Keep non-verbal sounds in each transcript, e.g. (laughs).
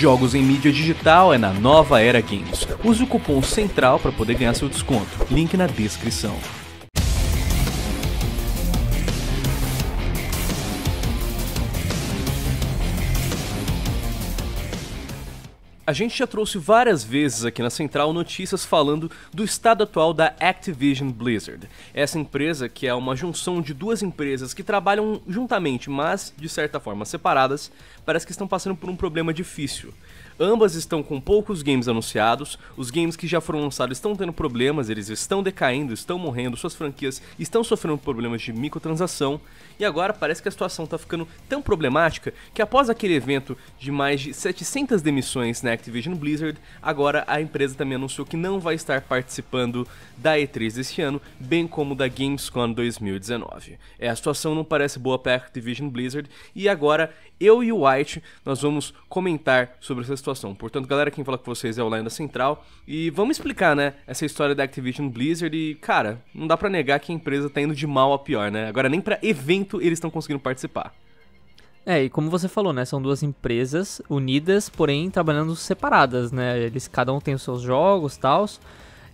Jogos em mídia digital é na Nova Era Games. Use o cupom CENTRAL para poder ganhar seu desconto. Link na descrição. A gente já trouxe várias vezes aqui na Central notícias falando do estado atual da Activision Blizzard. Essa empresa que é uma junção de duas empresas que trabalham juntamente, mas de certa forma separadas, parece que estão passando por um problema difícil. Ambas estão com poucos games anunciados, os games que já foram lançados estão tendo problemas, eles estão decaindo, estão morrendo, suas franquias estão sofrendo problemas de microtransação, e agora parece que a situação está ficando tão problemática que após aquele evento de mais de 700 demissões na Activision Blizzard, agora a empresa também anunciou que não vai estar participando da E3 deste ano, bem como da Gamescom 2019. É, a situação não parece boa para a Activision Blizzard, e agora eu e o site, nós vamos comentar sobre essa situação. Portanto, galera, quem fala com vocês é o Lion da Central e vamos explicar, né, essa história da Activision Blizzard e, cara, não dá para negar que a empresa tá indo de mal a pior, né? Agora nem para evento eles estão conseguindo participar. É, e como você falou, né, são duas empresas unidas, porém trabalhando separadas, né? Eles cada um tem os seus jogos, tal.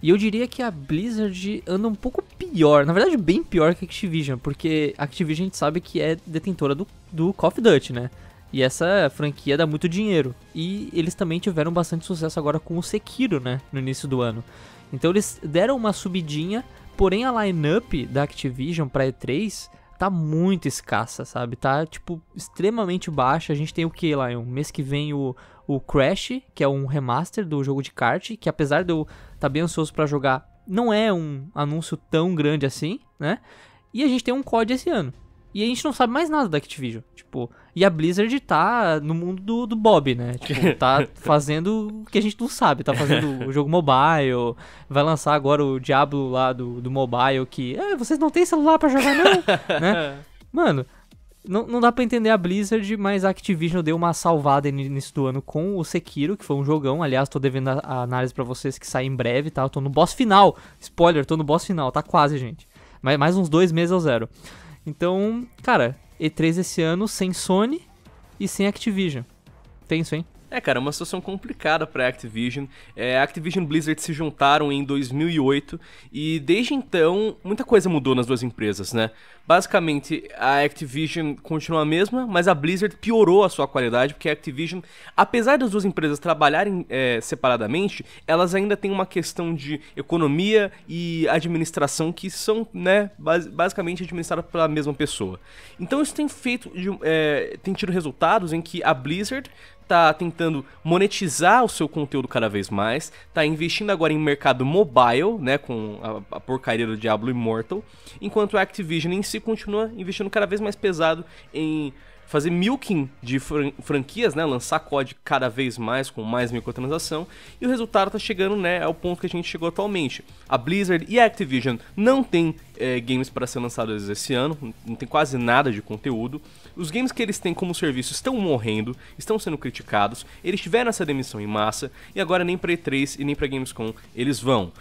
E eu diria que a Blizzard anda um pouco pior, na verdade bem pior que a Activision, porque a Activision a gente sabe que é detentora do, do Call of Duty, né? E essa franquia dá muito dinheiro. E eles também tiveram bastante sucesso agora com o Sekiro, né? No início do ano. Então eles deram uma subidinha, porém a lineup da Activision para E3 tá muito escassa, sabe? Tá, tipo, extremamente baixa. A gente tem o que lá? Um mês que vem o, o Crash, que é um remaster do jogo de kart, que apesar de eu estar tá bem ansioso para jogar, não é um anúncio tão grande assim, né? E a gente tem um COD esse ano. E a gente não sabe mais nada da Activision. Tipo, e a Blizzard tá no mundo do, do Bob, né? Tipo, (laughs) tá fazendo o que a gente não sabe. Tá fazendo o jogo mobile, vai lançar agora o Diablo lá do, do mobile, que. É, vocês não têm celular para jogar, não? (laughs) né? Mano, não, não dá para entender a Blizzard, mas a Activision deu uma salvada no início do ano com o Sekiro, que foi um jogão. Aliás, tô devendo a, a análise para vocês que sai em breve, tá? Eu tô no boss final. Spoiler, tô no boss final, tá quase, gente. mais mais uns dois meses ao zero. Então, cara, E3 esse ano sem Sony e sem Activision. Tenso, hein? É, cara, é uma situação complicada para Activision. É, Activision e Blizzard se juntaram em 2008 e desde então muita coisa mudou nas duas empresas, né? basicamente a Activision continua a mesma, mas a Blizzard piorou a sua qualidade, porque a Activision, apesar das duas empresas trabalharem é, separadamente, elas ainda têm uma questão de economia e administração que são, né, basicamente administradas pela mesma pessoa. Então isso tem feito, de, é, tem tido resultados em que a Blizzard tá tentando monetizar o seu conteúdo cada vez mais, tá investindo agora em mercado mobile, né, com a, a porcaria do Diablo Immortal, enquanto a Activision em si continua investindo cada vez mais pesado em fazer milking de franquias, né, lançar código cada vez mais com mais microtransação, e o resultado está chegando, né, é o ponto que a gente chegou atualmente. A Blizzard e a Activision não têm é, games para ser lançados esse ano, não tem quase nada de conteúdo. Os games que eles têm como serviço estão morrendo, estão sendo criticados, eles tiveram essa demissão em massa e agora nem para E3 e nem para Gamescom eles vão.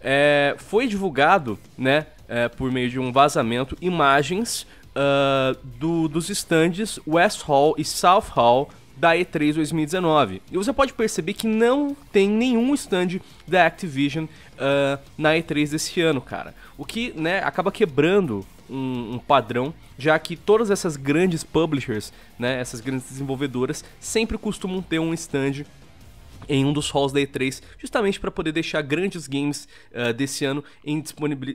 É, foi divulgado, né, é, por meio de um vazamento, imagens uh, do, dos estandes West Hall e South Hall da E3 2019. E você pode perceber que não tem nenhum stand da Activision uh, na E3 desse ano, cara. O que né, acaba quebrando um, um, padrão, já que todas essas grandes publishers, né, essas grandes desenvolvedoras, sempre costumam ter um stand em um dos halls da E3, justamente para poder deixar grandes games uh, desse ano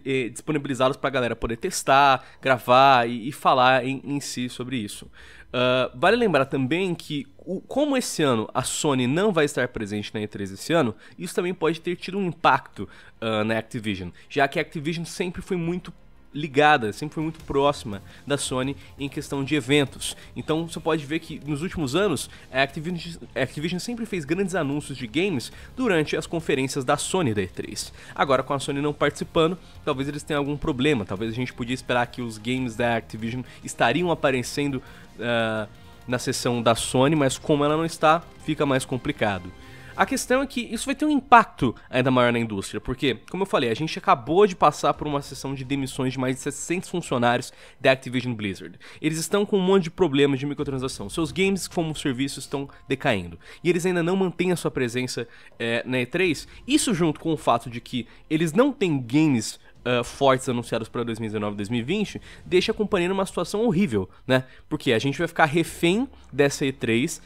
eh, disponibilizados para a galera poder testar, gravar e, e falar em, em, si sobre isso. Uh, vale lembrar também que, o, como esse ano a Sony não vai estar presente na E3 esse ano, isso também pode ter tido um impacto uh, na Activision, já que a Activision sempre foi muito ligada, sempre foi muito próxima da Sony em questão de eventos. Então você pode ver que nos últimos anos a Activision, Activision sempre fez grandes anúncios de games durante as conferências da Sony da E3. Agora com a Sony não participando, talvez eles tenham algum problema. Talvez a gente podia esperar que os games da Activision estariam aparecendo uh, na sessão da Sony, mas como ela não está, fica mais complicado. A questão é que isso vai ter um impacto ainda eh, maior na indústria, porque, como eu falei, a gente acabou de passar por uma sessão de demissões de mais de 700 funcionários da Activision Blizzard. Eles estão com um monte de problemas de microtransação. Seus games como serviço estão decaindo. E eles ainda não mantêm a sua presença é, na E3. Isso junto com o fato de que eles não têm games Uh, fortes anunciados para 2019 e 2020, deixa a companhia numa situação horrível, né? Porque a gente vai ficar refém dessa E3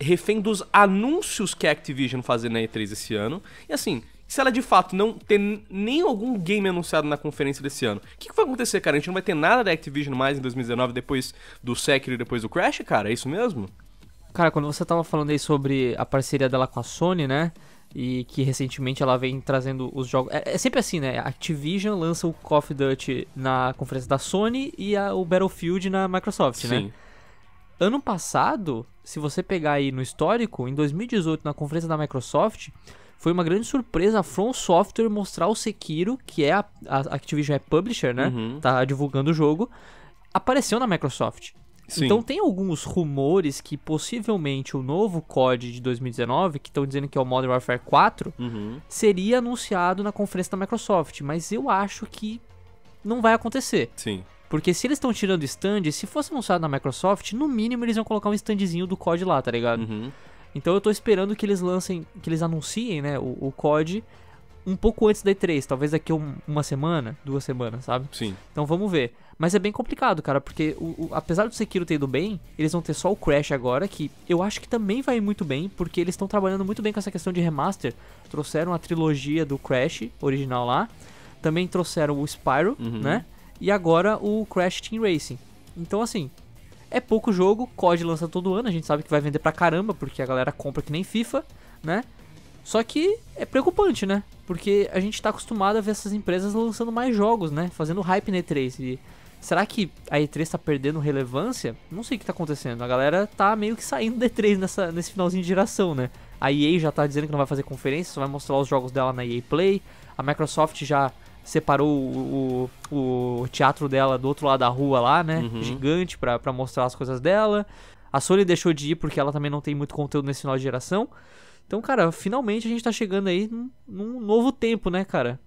refém dos anúncios que a Activision fazer na E3 esse ano. E assim, se ela de fato não ter nem algum game anunciado na conferência desse ano, o que, que, vai acontecer, cara? A gente não vai ter nada da Activision mais em 2019 depois do Sekiro e depois do Crash, cara? É isso mesmo? Cara, quando você tava falando aí sobre a parceria dela com a Sony, né? E que recentemente ela vem trazendo os jogos. É, é sempre assim, né? A Activision lança o Call of Duty na conferência da Sony e a, o Battlefield na Microsoft, Sim. né? Sim ano passado, se você pegar aí no histórico, em 2018, na conferência da Microsoft, foi uma grande surpresa a From Software mostrar o Sekiro, que é a, a Activision é publisher, né? Uhum. Tá divulgando o jogo, apareceu na Microsoft. Sim. Então tem alguns rumores que possivelmente o novo COD de 2019, que estão dizendo que é o Modern Warfare 4, uhum. seria anunciado na conferência da Microsoft, mas eu acho que não vai acontecer. Sim. Porque se eles estão tirando stand, se fosse anunciado na Microsoft, no mínimo eles iam colocar um standzinho do COD lá, tá ligado? Uhum. Então eu tô esperando que eles lancem, que eles anunciem, né, o, o COD um pouco antes da E3, talvez daqui um, uma semana, duas semanas, sabe? Sim. Então vamos ver. Mas é bem complicado, cara, porque o, o, apesar do Sekiro ter ido bem, eles vão ter só o Crash agora, que eu acho que também vai muito bem, porque eles estão trabalhando muito bem com essa questão de remaster. Trouxeram a trilogia do Crash original lá, também trouxeram o Spyro, uhum. né? e agora o Crash Team Racing. Então, assim, é pouco jogo, COD lança todo ano, a gente sabe que vai vender pra caramba, porque a galera compra que nem FIFA, né? Só que é preocupante, né? Porque a gente tá acostumado a ver essas empresas lançando mais jogos, né? Fazendo hype na E3. E será que a E3 tá perdendo relevância? Não sei o que tá acontecendo. A galera tá meio que saindo da E3 nessa, nesse finalzinho de geração, né? A EA já tá dizendo que não vai fazer conferência, só vai mostrar os jogos dela na EA Play. A Microsoft já separou o, o, o, teatro dela do outro lado da rua lá, né? Uhum. Gigante pra, pra mostrar as coisas dela. A Sony deixou de ir porque ela também não tem muito conteúdo nesse final de geração. Então, cara, finalmente a gente tá chegando aí num, num novo tempo, né, cara?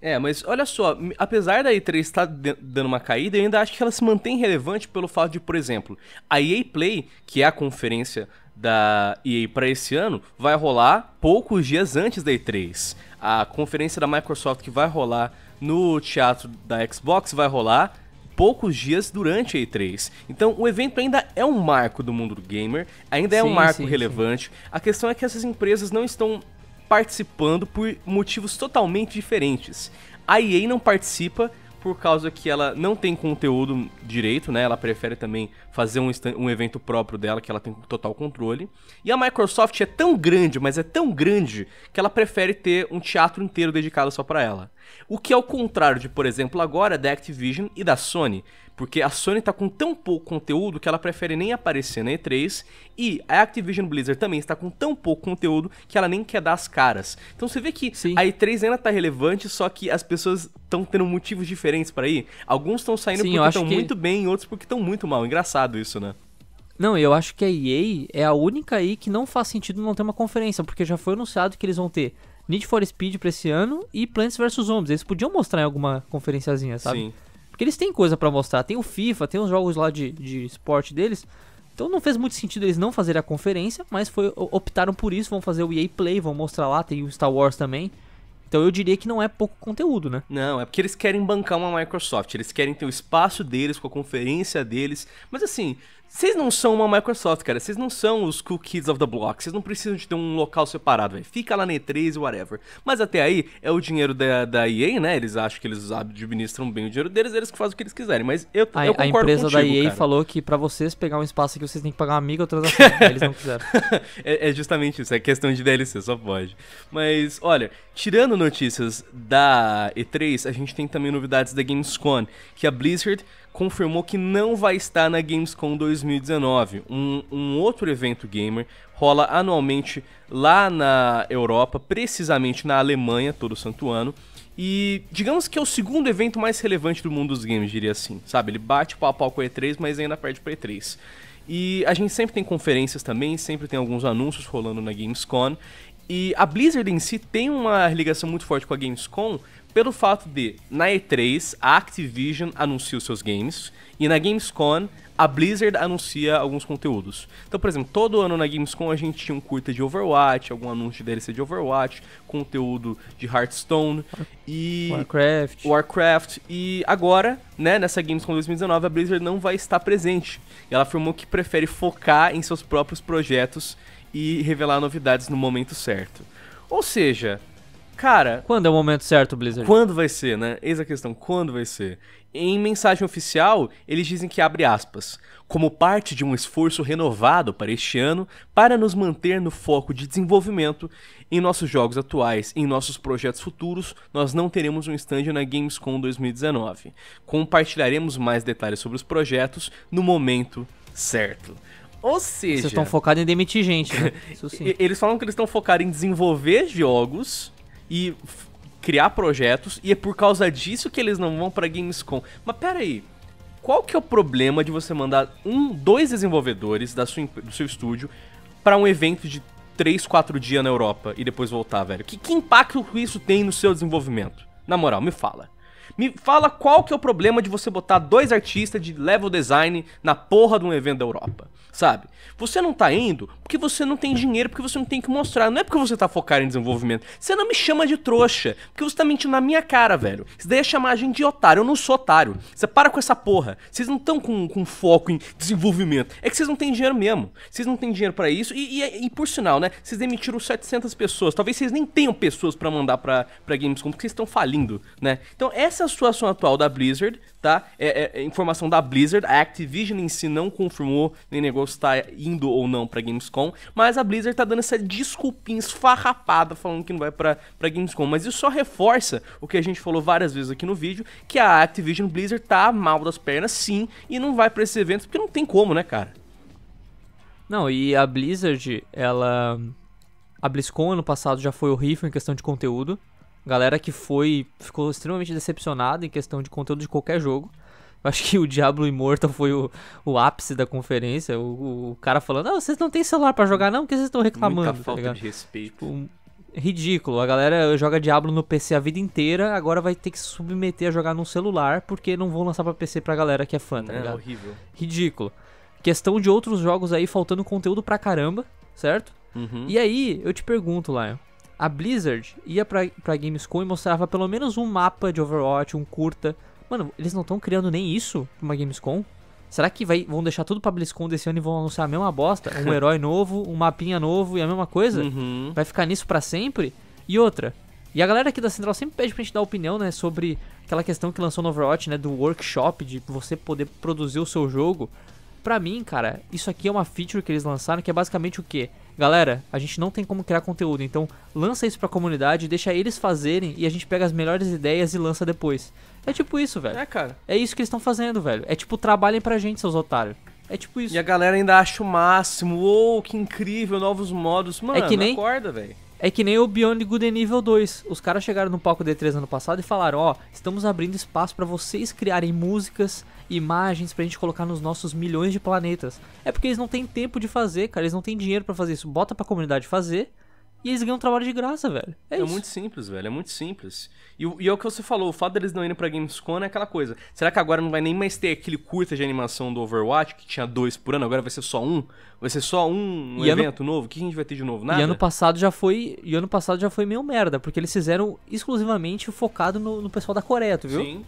É, mas olha só, apesar da E3 tá estar dando uma caída, eu ainda acho que ela se mantém relevante pelo fato de, por exemplo, a EA Play, que é a conferência da EA para esse ano, vai rolar poucos dias antes da E3 a conferência da Microsoft que vai rolar no teatro da Xbox vai rolar poucos dias durante a E3. Então, o evento ainda é um marco do mundo do gamer, ainda é um marco sim, relevante. Sim. A questão é que essas empresas não estão participando por motivos totalmente diferentes. A EA não participa por causa que ela não tem conteúdo direito, né? Ela prefere também fazer um, um evento próprio dela, que ela tem total controle. E a Microsoft é tão grande, mas é tão grande, que ela prefere ter um teatro inteiro dedicado só para ela. O que é o contrário de, por exemplo, agora da Activision e da Sony, porque a Sony está com tão pouco conteúdo que ela prefere nem aparecer na E3 e a Activision Blizzard também está com tão pouco conteúdo que ela nem quer dar as caras. Então você vê que Sim. a E3 ainda está relevante, só que as pessoas estão tendo motivos diferentes para ir. Alguns estão saindo Sim, porque estão que... muito bem, outros porque estão muito mal. Engraçado isso, né? Não, eu acho que a EA é a única aí que não faz sentido não ter uma conferência, porque já foi anunciado que eles vão ter Need for Speed pra esse ano e Plants vs Zombies. Eles podiam mostrar em alguma conferenciazinha, sabe? Sim. Porque eles têm coisa para mostrar. Tem o FIFA, tem os jogos lá de, de esporte deles. Então não fez muito sentido eles não fazerem a conferência, mas foi, optaram por isso, vão fazer o EA Play, vão mostrar lá, tem o Star Wars também. Então eu diria que não é pouco conteúdo, né? Não, é porque eles querem bancar uma Microsoft, eles querem ter o espaço deles, com a conferência deles. Mas assim, vocês não são uma Microsoft, cara. Vocês não são os cool kids of the block. Vocês não precisam de ter um local separado, velho. Fica lá na E3 e whatever. Mas até aí, é o dinheiro da, da EA, né? Eles acham que eles administram bem o dinheiro deles, eles que fazem o que eles quiserem. Mas eu, a, eu concordo A empresa contigo, da EA cara. falou que para vocês pegar um espaço aqui, vocês têm que pagar uma amiga ou transação. Né? eles não quiseram. (laughs) é, é, justamente isso. É questão de DLC, só pode. Mas, olha, tirando notícias da E3, a gente tem também novidades da Gamescom, que a Blizzard confirmou que não vai estar na Gamescom 2019. Um, um outro evento gamer rola anualmente lá na Europa, precisamente na Alemanha, todo santo ano. E digamos que é o segundo evento mais relevante do mundo dos games, diria assim, sabe? Ele bate pau a pau com o E3, mas ainda perde para E3. E a gente sempre tem conferências também, sempre tem alguns anúncios rolando na Gamescom. E a Blizzard em si tem uma ligação muito forte com a Gamescom, pelo fato de, na E3, a Activision anuncia os seus games e na Gamescom a Blizzard anuncia alguns conteúdos. Então, por exemplo, todo ano na Gamescom a gente tinha um curta de Overwatch, algum anúncio de DLC de Overwatch, conteúdo de Hearthstone e Warcraft. Warcraft e agora, né, nessa Gamescom 2019 a Blizzard não vai estar presente. Ela afirmou que prefere focar em seus próprios projetos e revelar novidades no momento certo. Ou seja, Cara. Quando é o momento certo, Blizzard? Quando vai ser, né? Eis a questão, quando vai ser? Em mensagem oficial, eles dizem que abre aspas. Como parte de um esforço renovado para este ano para nos manter no foco de desenvolvimento em nossos jogos atuais e em nossos projetos futuros, nós não teremos um stand na Gamescom 2019. Compartilharemos mais detalhes sobre os projetos no momento certo. Ou seja. Vocês estão focados em demitir gente, né? (laughs) Eles falam que eles estão focados em desenvolver jogos e criar projetos, e é por causa disso que eles não vão pra Gamescom. Mas pera aí, qual que é o problema de você mandar um, dois desenvolvedores da sua, do seu estúdio para um evento de 3, 4 dias na Europa e depois voltar, velho? Que, que impacto isso tem no seu desenvolvimento? Na moral, me fala. Me fala qual que é o problema de você botar dois artistas de level design na porra de um evento da Europa, sabe? Você não tá indo porque você não tem dinheiro, porque você não tem que mostrar. Não é porque você tá focado em desenvolvimento. Você não me chama de trouxa, porque você tá mentindo na minha cara, velho. Isso daí é chamagem de otário. Eu não sou otário. Você para com essa porra. Vocês não estão com, com foco em desenvolvimento. É que vocês não têm dinheiro mesmo. Vocês não têm dinheiro para isso. E, e, e, por sinal, né? Vocês demitiram 700 pessoas. Talvez vocês nem tenham pessoas para mandar pra, pra Gamescom, porque vocês estão falindo, né? Então essa essa é situação atual da Blizzard, tá? É, é, é, informação da Blizzard, a Activision em si não confirmou nem negócio está indo ou não para Gamescom, mas a Blizzard tá dando essa desculpinha esfarrapada falando que não vai para Gamescom, mas isso só reforça o que a gente falou várias vezes aqui no vídeo, que a Activision Blizzard tá mal das pernas sim e não vai para esse evento porque não tem como, né, cara? Não, e a Blizzard, ela a BlizzCon ano passado já foi horrível em questão de conteúdo. Galera que foi ficou extremamente decepcionada em questão de conteúdo de qualquer jogo. Eu acho que o Diablo Immortal foi o, o ápice da conferência. O, o cara falando: ah, vocês não tem celular para jogar, não? Porque vocês estão reclamando. Muita tá falta tá de respeito. Tipo, ridículo. A galera joga Diablo no PC a vida inteira, agora vai ter que se submeter a jogar num celular, porque não vão lançar pra PC pra galera que é fã, tá é ligado? É horrível. Ridículo. Questão de outros jogos aí faltando conteúdo pra caramba, certo? Uhum. E aí, eu te pergunto, Lion, a Blizzard ia pra, pra Gamescom e mostrava pelo menos um mapa de Overwatch, um curta. Mano, eles não estão criando nem isso pra uma Gamescom? Será que vai, vão deixar tudo pra BlizzCon desse ano e vão anunciar a mesma bosta? Um (laughs) herói novo, um mapinha novo e a mesma coisa? Uhum. Vai ficar nisso para sempre? E outra. E a galera aqui da Central sempre pede pra gente dar opinião, né, sobre aquela questão que lançou no Overwatch, né, do workshop, de você poder produzir o seu jogo. Pra mim, cara, isso aqui é uma feature que eles lançaram que é basicamente o quê? Galera, a gente não tem como criar conteúdo, então lança isso pra comunidade, deixa eles fazerem e a gente pega as melhores ideias e lança depois. É tipo isso, velho. É, cara. É isso que eles estão fazendo, velho. É tipo, trabalhem pra gente, seus otários. É tipo isso. E a galera ainda acha o máximo. Uou, que incrível, novos modos. Mano, é que nem... acorda, velho. É que nem o Beyond Good and Evil 2. Os caras chegaram no palco D3 ano passado e falaram: Ó, oh, estamos abrindo espaço para vocês criarem músicas, imagens pra gente colocar nos nossos milhões de planetas. É porque eles não têm tempo de fazer, cara. Eles não têm dinheiro para fazer isso. Bota pra comunidade fazer e eles ganham trabalho de graça, velho. É, é muito simples, velho. É muito simples. E, e, é o que você falou, o fato deles não irem pra Gamescom é aquela coisa. Será que agora não vai nem mais ter aquele curta de animação do Overwatch, que tinha dois por ano, agora vai ser só um? Vai ser só um, evento ano... novo? O que a gente vai ter de novo? Nada? E ano passado já foi. E ano passado já foi meio merda, porque eles fizeram exclusivamente focado no, no pessoal da Coreia, tu viu? Sim.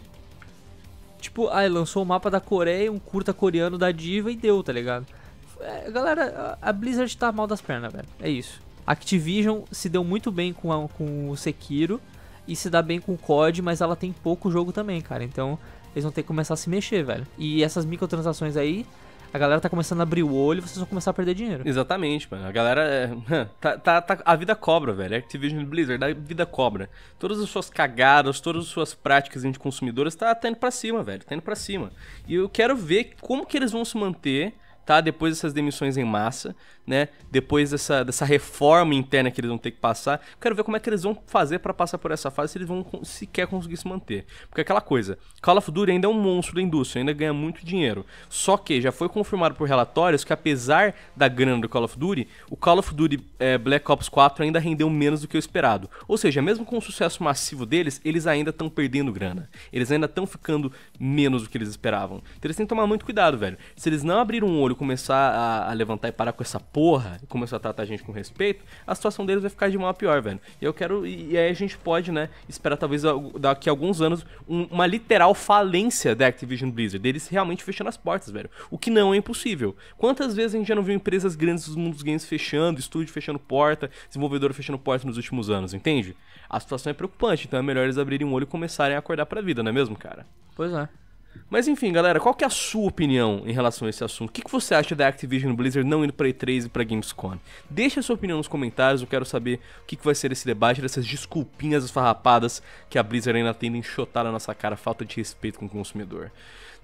Tipo, aí lançou o mapa da Coreia, um curta coreano da diva e deu, tá ligado? É, galera, a Blizzard tá mal das pernas, velho. É isso. Activision se deu muito bem com, a, com o Sekiro e se dá bem com o COD, mas ela tem pouco jogo também, cara. Então eles vão ter que começar a se mexer, velho. E essas microtransações aí, a galera tá começando a abrir o olho e vocês vão começar a perder dinheiro. Exatamente, mano. A galera. É... Tá, tá, tá, a vida cobra, velho. É Activision Blizzard, a vida cobra. Todas as suas cagadas, todas as suas práticas de consumidoras tá, tá indo pra cima, velho. Tá indo pra cima. E eu quero ver como que eles vão se manter tá? Depois dessas demissões em massa, né? Depois dessa, dessa reforma interna que eles vão ter que passar, quero ver como é que eles vão fazer para passar por essa fase, se eles vão sequer conseguir se manter. Porque é aquela coisa, Call of Duty ainda é um monstro da indústria, ainda ganha muito dinheiro. Só que já foi confirmado por relatórios que apesar da grana do Call of Duty, o Call of Duty é, Black Ops 4 ainda rendeu menos do que o esperado. Ou seja, mesmo com o sucesso massivo deles, eles ainda estão perdendo grana. Eles ainda estão ficando menos do que eles esperavam. Então eles têm que tomar muito cuidado, velho. Se eles não abrirem um olho começar a, a, levantar e parar com essa porra, e começar a tratar a gente com respeito, a situação deles vai ficar de mal a pior, velho. E eu quero. E, aí a gente pode, né, esperar talvez daqui a alguns anos um, uma literal falência da Activision Blizzard, deles realmente fechando as portas, velho. O que não é impossível. Quantas vezes a gente já não viu empresas grandes dos mundos games fechando, estúdio fechando porta, desenvolvedor fechando porta nos últimos anos, entende? A situação é preocupante, então é melhor eles abrirem o um olho e começarem a acordar pra vida, não é mesmo, cara? Pois é. Mas enfim, galera, qual que é a sua opinião em relação a esse assunto? O que, que você acha da Activision Blizzard não indo para E3 e para Gamescom? Deixa a sua opinião nos comentários, eu quero saber o que, que vai ser esse debate, dessas desculpinhas esfarrapadas que a Blizzard ainda tende a enxotar na nossa cara, falta de respeito com o consumidor.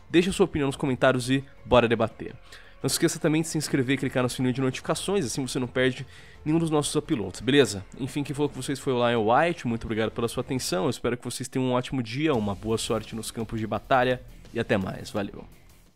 Deixa a sua opinião nos comentários e bora debater. Não se esqueça também de se inscrever e clicar no sininho de notificações, assim você não perde nenhum dos nossos uploads, beleza? Enfim, quem falou com vocês foi o Lion White, muito obrigado pela sua atenção, eu espero que vocês tenham um ótimo dia, uma boa sorte nos campos de batalha e até mais. Valeu.